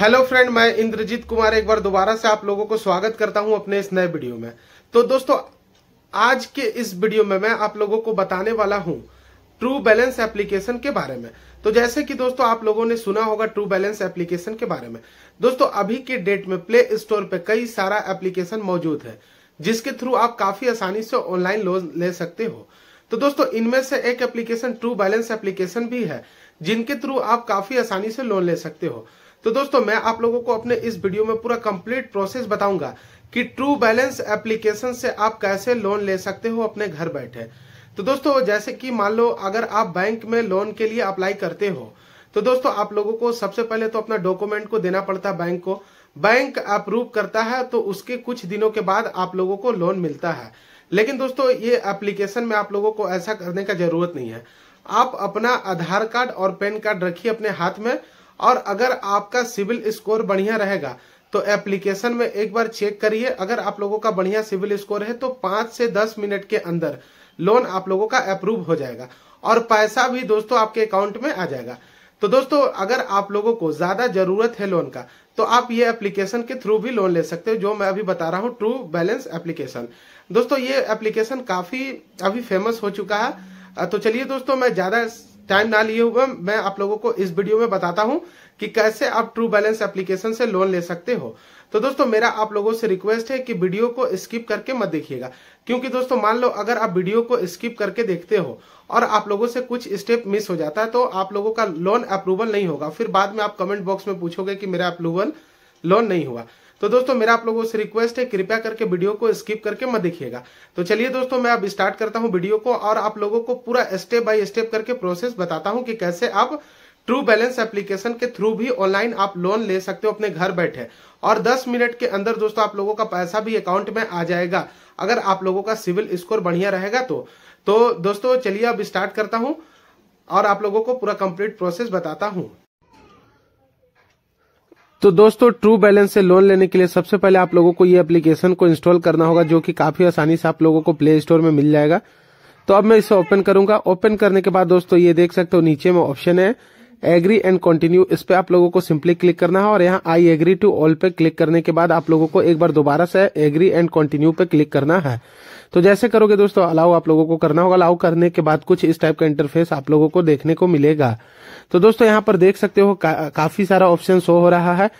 hello friend मैं इंद्रजीत कुमार एक बार दोबारा से आप लोगों को स्वागत करता हूं अपने इस नए वीडियो में तो दोस्तों आज के इस वीडियो में मैं आप लोगों को बताने वाला हूं ट्रू बैलेंस एप्लीकेशन के बारे में तो जैसे कि दोस्तों आप लोगों ने सुना होगा ट्रू बैलेंस एप्लीकेशन के बारे में दोस्तों अभी के डेट में प्ले स्टोर पे कई सारा एप्लीकेशन मौजूद है जिसके थ्रू आप काफी आसानी से ऑनलाइन लोन ले सकते हो तो दोस्तों इनमें से एक एप्लीकेशन ट्रू बैलेंस एप्लीकेशन भी है जिनके थ्रू आप काफी आसानी से लोन ले सकते हो तो दोस्तों मैं आप लोगों को अपने इस वीडियो में पूरा कंप्लीट प्रोसेस बताऊंगा कि ट्रू बैलेंस एप्लीकेशन से आप कैसे लोन ले सकते हो अपने घर बैठे तो दोस्तों जैसे कि मान लो अगर आप बैंक में लोन के लिए अप्लाई करते हो तो दोस्तों आप लोगों को सबसे पहले तो अपना डॉक्यूमेंट को देना पड़ता है बैंक को बैंक अप्रूव करता है तो उसके कुछ दिनों के बाद आप लोगों को लोन मिलता है लेकिन दोस्तों ये एप्लीकेशन में आप लोगों को ऐसा करने का जरूरत नहीं है आप अपना आधार कार्ड और पैन कार्ड रखिए अपने हाथ में और अगर आपका सिविल स्कोर बढ़िया रहेगा तो एप्लीकेशन में एक बार चेक करिए अगर आप लोगों का बढ़िया सिविल स्कोर है तो पांच से दस मिनट के अंदर लोन आप लोगों का अप्रूव हो जाएगा और पैसा भी दोस्तों आपके अकाउंट में आ जाएगा तो दोस्तों अगर आप लोगों को ज्यादा जरूरत है लोन का तो आप ये एप्लीकेशन के थ्रू भी लोन ले सकते हो जो मैं अभी बता रहा हूँ ट्रू बैलेंस एप्लीकेशन दोस्तों ये एप्लीकेशन काफी अभी फेमस हो चुका है तो चलिए दोस्तों मैं ज्यादा टाइम ना लिए हुए मैं आप लोगों को इस वीडियो में बताता हूं कि कैसे आप ट्रू बैलेंस एप्लीकेशन से लोन ले सकते हो तो दोस्तों मेरा आप लोगों से रिक्वेस्ट है कि वीडियो को स्किप करके मत देखिएगा क्योंकि दोस्तों मान लो अगर आप वीडियो को स्किप करके देखते हो और आप लोगों से कुछ स्टेप मिस हो जाता है तो आप लोगों का लोन अप्रूवल नहीं होगा फिर बाद में आप कमेंट बॉक्स में पूछोगे कि मेरा अप्रूवल लोन नहीं हुआ तो दोस्तों मेरा आप लोगों से रिक्वेस्ट है कृपया करके वीडियो को स्किप करके मत देखिएगा तो चलिए दोस्तों मैं अब स्टार्ट करता हूँ वीडियो को और आप लोगों को पूरा स्टेप बाय स्टेप करके प्रोसेस बताता हूँ कि कैसे आप ट्रू बैलेंस एप्लीकेशन के थ्रू भी ऑनलाइन आप लोन ले सकते हो अपने घर बैठे और 10 मिनट के अंदर दोस्तों आप लोगों का पैसा भी अकाउंट में आ जाएगा अगर आप लोगों का सिविल स्कोर बढ़िया रहेगा तो तो दोस्तों चलिए अब स्टार्ट करता हूं और आप लोगों को पूरा कंप्लीट प्रोसेस बताता हूं तो दोस्तों ट्रू बैलेंस से लोन लेने के लिए सबसे पहले आप लोगों को ये एप्लीकेशन को इंस्टॉल करना होगा जो कि काफी आसानी से आप लोगों को प्ले स्टोर में मिल जाएगा तो अब मैं इसे ओपन करूंगा ओपन करने के बाद दोस्तों ये देख सकते हो नीचे में ऑप्शन है एग्री एंड कंटिन्यू इस पे आप लोगों को सिंपली क्लिक करना है और यहाँ आई एग्री टू ऑल पे क्लिक करने के बाद आप लोगों को एक बार दोबारा से एग्री एंड कंटिन्यू पे क्लिक करना है तो जैसे करोगे दोस्तों अलाउ आप लोगों को करना होगा अलाउ करने के बाद कुछ इस टाइप का इंटरफेस आप लोगों को देखने को मिलेगा तो दोस्तों यहाँ पर देख सकते हो का, काफी सारा ऑप्शन शो हो रहा है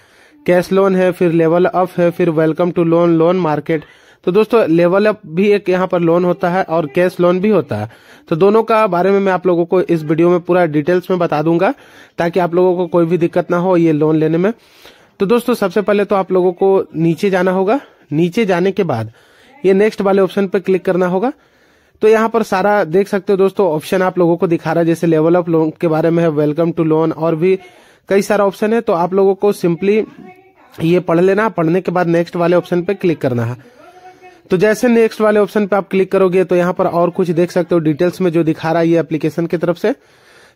कैश लोन है फिर लेवल अप है फिर welcome to loan loan market तो दोस्तों लेवल अप भी एक यहाँ पर लोन होता है और कैश लोन भी होता है तो दोनों का बारे में मैं आप लोगों को इस वीडियो में पूरा डिटेल्स में बता दूंगा ताकि आप लोगों को कोई भी दिक्कत ना हो ये लोन लेने में तो दोस्तों सबसे पहले तो आप लोगों को नीचे जाना होगा नीचे जाने के बाद ये नेक्स्ट वाले ऑप्शन पर क्लिक करना होगा तो यहाँ पर सारा देख सकते हो दोस्तों ऑप्शन आप लोगों को दिखा रहा है जैसे लेवल ऑफ लोन के बारे में है वेलकम टू लोन और भी कई सारा ऑप्शन है तो आप लोगों को सिंपली ये पढ़ लेना पढ़ने के बाद नेक्स्ट वाले ऑप्शन पे क्लिक करना है तो जैसे नेक्स्ट वाले ऑप्शन पे आप क्लिक करोगे तो यहाँ पर और कुछ देख सकते हो डिटेल्स में जो दिखा रहा है ये एप्लीकेशन की तरफ से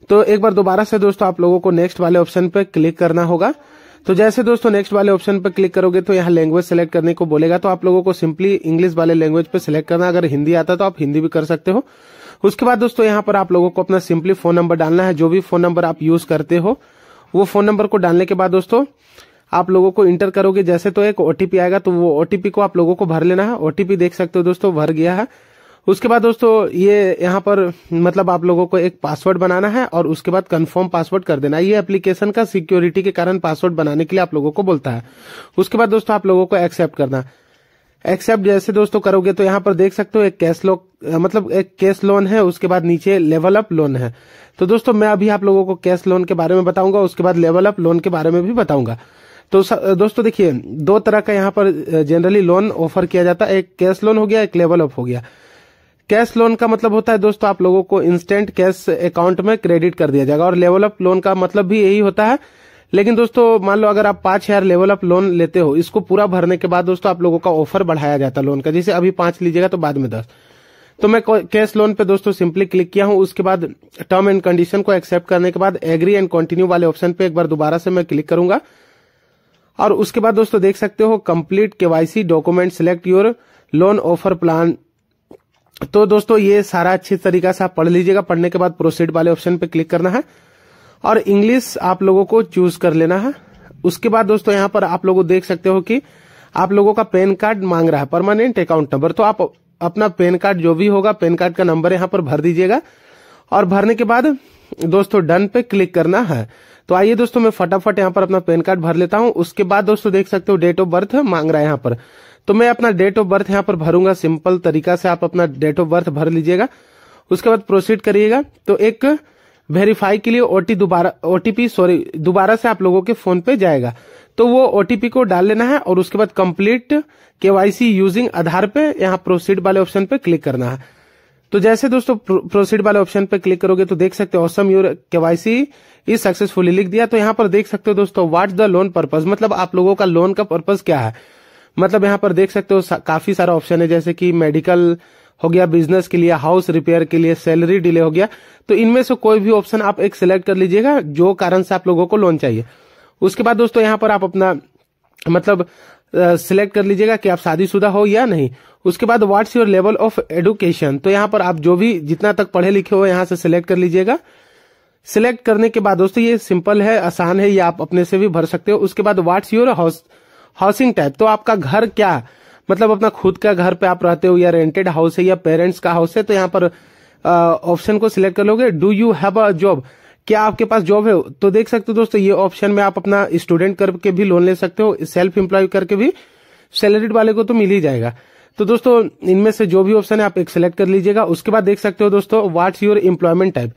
तो एक बार दोबारा से दोस्तों आप लोगों को नेक्स्ट वाले ऑप्शन पे क्लिक करना होगा तो जैसे दोस्तों नेक्स्ट वाले ऑप्शन पर क्लिक करोगे तो यहाँ लैंग्वेज सेलेक्ट करने को बोलेगा तो आप लोगों को सिंपली इंग्लिश वाले लैंग्वेज पे सिलेक्ट करना अगर हिंदी आता तो आप हिंदी भी कर सकते हो उसके बाद दोस्तों यहाँ पर आप लोगों को अपना सिंपली फोन नंबर डालना है जो भी फोन नंबर आप यूज करते हो वो फोन नंबर को डालने के बाद दोस्तों आप लोगों को इंटर करोगे जैसे तो एक ओटीपी आएगा तो वो ओटीपी को आप लोगों को भर लेना है ओटीपी देख सकते हो दोस्तों भर गया है उसके बाद दोस्तों ये यहाँ पर मतलब आप लोगों को एक पासवर्ड बनाना है और उसके बाद कंफर्म पासवर्ड कर देना ये एप्लीकेशन का सिक्योरिटी के कारण पासवर्ड बनाने के लिए आप लोगों को बोलता है उसके बाद दोस्तों आप लोगों को एक्सेप्ट करना एक्सेप्ट जैसे दोस्तों करोगे तो यहाँ पर देख सकते हो एक कैश लोक मतलब एक कैश लोन है उसके बाद नीचे लेवल अप लोन है तो दोस्तों मैं अभी आप लोगों को कैश लोन के बारे में बताऊंगा उसके बाद लेवल अप लोन के बारे में भी बताऊंगा तो दोस्तों देखिए दो तरह का यहाँ पर जनरली लोन ऑफर किया जाता है एक कैश लोन हो गया एक लेवल अप हो गया कैश लोन का मतलब होता है दोस्तों आप लोगों को इंस्टेंट कैश अकाउंट में क्रेडिट कर दिया जाएगा और लेवल अप लोन का मतलब भी यही होता है लेकिन दोस्तों मान लो अगर आप पांच हजार लेवल अप लोन लेते हो इसको पूरा भरने के बाद दोस्तों आप लोगों का ऑफर बढ़ाया जाता है लोन का जैसे अभी पांच लीजिएगा तो बाद में दस तो मैं कैश लोन पे दोस्तों सिंपली क्लिक किया हूं उसके बाद टर्म एंड कंडीशन को एक्सेप्ट करने के बाद एग्री एंड कंटिन्यू वाले ऑप्शन पे एक बार दोबारा से मैं क्लिक करूंगा और उसके बाद दोस्तों देख सकते हो complete KYC document select your loan offer plan तो दोस्तों ये सारा अच्छी तरीका से आप पढ़ लीजिएगा पढ़ने के बाद प्रोसीड वाले ऑप्शन पे क्लिक करना है और इंग्लिश आप लोगों को चूज कर लेना है उसके बाद दोस्तों यहाँ पर आप लोग देख सकते हो कि आप लोगों का पैन कार्ड मांग रहा है परमानेंट अकाउंट नंबर तो आप अपना पैन कार्ड जो भी होगा पैन कार्ड का नंबर यहाँ पर भर दीजिएगा और भरने के बाद दोस्तों डन पे क्लिक करना है तो आइए दोस्तों मैं फटाफट यहाँ पर अपना पैन कार्ड भर लेता हूँ उसके बाद दोस्तों देख सकते हो डेट ऑफ बर्थ मांग रहा है यहाँ पर तो मैं अपना डेट ऑफ बर्थ यहाँ पर भरूंगा सिंपल तरीका से आप अपना डेट ऑफ बर्थ भर लीजिएगा उसके बाद प्रोसीड करिएगा तो एक वेरीफाई के लिए ओटी दोबारा ओटीपी सॉरी दोबारा से आप लोगों के फोन पे जाएगा तो वो ओटीपी को डाल लेना है और उसके बाद कंप्लीट केवाईसी यूजिंग आधार पे यहाँ प्रोसीड वाले ऑप्शन पे क्लिक करना है तो जैसे दोस्तों प्रोसीड वाले ऑप्शन पर क्लिक करोगे तो देख सकते हो awesome your KYC is successfully लिख दिया तो यहाँ पर देख सकते हो दोस्तों व्हाट द लोन पर्पज मतलब आप लोगों का लोन का पर्पज क्या है मतलब यहाँ पर देख सकते हो सा, काफी सारा ऑप्शन है जैसे कि मेडिकल हो गया बिजनेस के लिए हाउस रिपेयर के लिए सैलरी डिले हो गया तो इनमें से कोई भी ऑप्शन आप एक सिलेक्ट कर लीजिएगा जो कारण से आप लोगों को लोन चाहिए उसके बाद दोस्तों यहाँ पर आप अपना मतलब सिलेक्ट कर लीजिएगा कि आप शादीशुदा हो या नहीं उसके बाद what's your level of education तो यहाँ पर आप जो भी जितना तक पढ़े लिखे हो यहाँ से सिलेक्ट कर लीजिएगा सिलेक्ट करने के बाद दोस्तों ये सिंपल है आसान है ये आप अपने से भी भर सकते हो उसके बाद what's your house housing type तो आपका घर क्या मतलब अपना खुद का घर पे आप रहते हो या रेंटेड हाउस है या पेरेंट्स का हाउस है तो यहाँ पर ऑप्शन को सिलेक्ट कर लोगे do you have a job क्या आपके पास जॉब है तो देख सकते हो दोस्तों ये ऑप्शन में आप अपना स्टूडेंट करके भी लोन ले सकते हो सेल्फ एम्प्लॉय करके भी सैलरीड वाले को तो मिल ही जाएगा तो दोस्तों इनमें से जो भी ऑप्शन है आप एक सेलेक्ट कर लीजिएगा उसके बाद देख सकते हो दोस्तों what's your employment type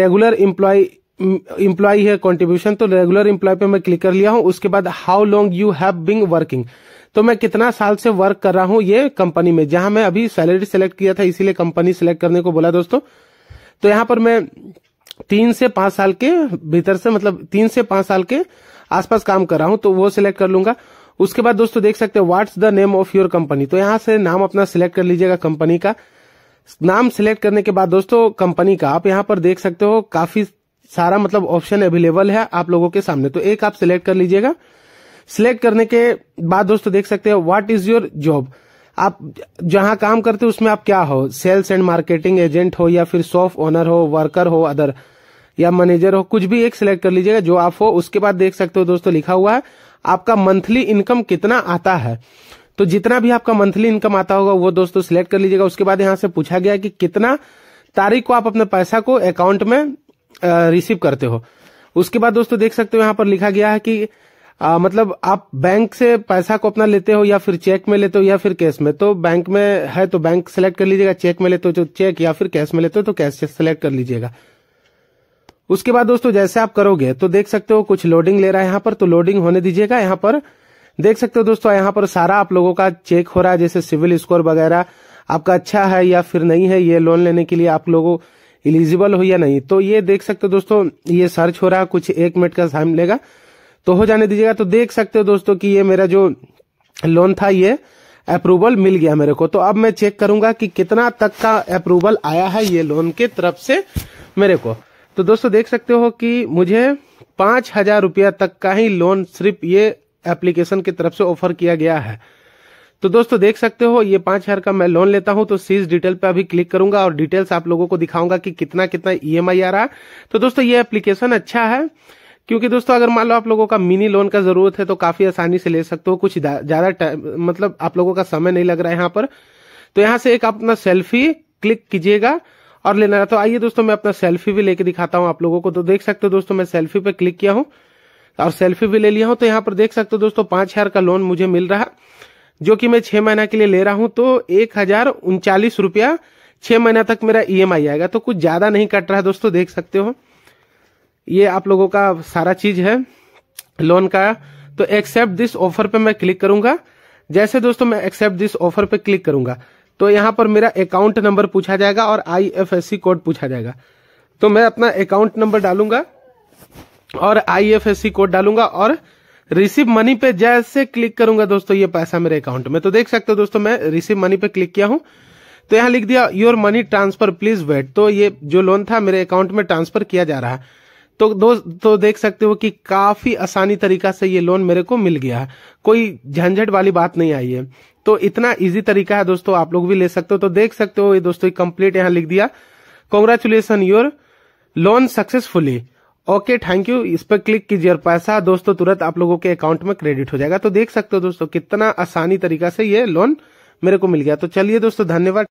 regular employ employ है कॉन्ट्रीब्यूशन तो रेगुलर इम्प्लॉय पे मैं क्लिक कर लिया हूं उसके बाद how long you have being working तो मैं कितना साल से वर्क कर रहा हूं ये कंपनी में जहां मैं अभी सैलरी सेलेक्ट किया था इसीलिए कंपनी सेलेक्ट करने को बोला दोस्तों तो यहां पर मैं तीन से पांच साल के भीतर से मतलब तीन से पांच साल के आसपास काम कर रहा हूं तो वो सिलेक्ट कर लूंगा उसके बाद दोस्तों देख सकते हैं what's the name of your company तो यहां से नाम अपना सिलेक्ट कर लीजिएगा कंपनी का नाम सिलेक्ट करने के बाद दोस्तों कंपनी का आप यहां पर देख सकते हो काफी सारा मतलब ऑप्शन अवेलेबल है आप लोगों के सामने तो एक आप सिलेक्ट कर लीजिएगा सिलेक्ट करने के बाद दोस्तों देख सकते हो व्हाट इज योर जॉब आप जहां काम करते हो उसमें आप क्या हो सेल्स एंड मार्केटिंग एजेंट हो या फिर सॉफ्ट ओनर हो वर्कर हो अदर या मैनेजर हो कुछ भी एक सिलेक्ट कर लीजिएगा जो आप हो उसके बाद देख सकते हो दोस्तों लिखा हुआ है आपका मंथली इनकम कितना आता है तो जितना भी आपका मंथली इनकम आता होगा वो दोस्तों सिलेक्ट कर लीजिएगा उसके बाद यहाँ से पूछा गया कि कितना तारीख को आप अपने पैसा को अकाउंट में रिसीव करते हो उसके बाद दोस्तों देख सकते हो यहाँ पर लिखा गया है कि आ, मतलब आप बैंक से पैसा को अपना लेते हो या फिर चेक में लेते हो या फिर कैश में तो बैंक में है तो बैंक सेलेक्ट कर लीजिएगा चेक में लेते हो तो चेक या फिर कैश में लेते हो तो कैश सेलेक्ट कर लीजिएगा उसके बाद दोस्तों जैसे आप करोगे तो देख सकते हो कुछ लोडिंग ले रहा है यहाँ पर तो लोडिंग होने दीजिएगा यहाँ पर देख सकते हो दोस्तों यहाँ पर सारा आप लोगों का चेक हो रहा है जैसे सिविल स्कोर वगैरह आपका अच्छा है या फिर नहीं है ये लोन लेने के लिए आप लोगों इलिजिबल हो या नहीं तो ये देख सकते हो दोस्तों ये सर्च हो रहा है कुछ एक मिनट का टाइम लेगा तो हो जाने दीजिएगा तो देख सकते हो दोस्तों कि ये मेरा जो लोन था ये अप्रूवल मिल गया मेरे को तो अब मैं चेक करूंगा कि कितना तक का अप्रूवल आया है ये लोन के तरफ से मेरे को तो दोस्तों देख सकते हो कि मुझे पांच हजार रुपया तक का ही लोन सिर्फ ये एप्लीकेशन की तरफ से ऑफर किया गया है तो दोस्तों देख सकते हो ये पांच हजार का मैं लोन लेता हूं तो सीज डिटेल पे अभी क्लिक करूंगा और डिटेल्स आप लोगों को दिखाऊंगा कि कितना कितना ईएमआई आ रहा है तो दोस्तों ये एप्लीकेशन अच्छा है क्योंकि दोस्तों अगर मान लो आप लोगों का मिनी लोन का जरूरत है तो काफी आसानी से ले सकते हो कुछ ज्यादा टाइम मतलब आप लोगों का समय नहीं लग रहा है यहाँ पर तो यहाँ से एक अपना सेल्फी क्लिक कीजिएगा और लेना है तो आइए दोस्तों मैं अपना सेल्फी भी लेके दिखाता हूँ आप लोगों को तो देख सकते हो दोस्तों मैं सेल्फी पे क्लिक किया हूँ और सेल्फी भी ले लिया हूँ तो यहाँ पर देख सकते हो दोस्तों पांच हजार का लोन मुझे मिल रहा जो कि मैं छह महीना के लिए ले रहा हूँ तो एक हजार उनचालीस रुपया छह महीना तक मेरा ई e आएगा तो कुछ ज्यादा नहीं कट रहा है दोस्तों देख सकते हो ये आप लोगों का सारा चीज है लोन का तो एक्सेप्ट दिस ऑफर पे मैं क्लिक करूंगा जैसे दोस्तों मैं एक्सेप्ट दिस ऑफर पे क्लिक करूंगा तो यहाँ पर मेरा अकाउंट नंबर पूछा जाएगा और आईएफएससी कोड पूछा जाएगा तो मैं अपना अकाउंट नंबर डालूंगा और आईएफएससी कोड डालूंगा और रिसीव मनी पे जैसे क्लिक करूंगा दोस्तों ये पैसा मेरे अकाउंट में तो देख सकते हो दोस्तों मैं रिसीव मनी पे क्लिक किया हूं तो यहां लिख दिया your money transfer please wait तो ये जो लोन था मेरे अकाउंट में ट्रांसफर किया जा रहा है तो दोस्त तो देख सकते हो कि काफी आसानी तरीका से ये लोन मेरे को मिल गया है कोई झंझट वाली बात नहीं आई है तो इतना इजी तरीका है दोस्तों आप लोग भी ले सकते हो तो देख सकते हो ये दोस्तों कंप्लीट यहाँ लिख दिया congratulation your loan successfully okay thank you इस पर क्लिक कीजिए और पैसा दोस्तों तुरंत आप लोगों के अकाउंट में क्रेडिट हो जाएगा तो देख सकते हो दोस्तों कितना आसानी तरीका से ये लोन मेरे को मिल गया तो चलिए दोस्तों धन्यवाद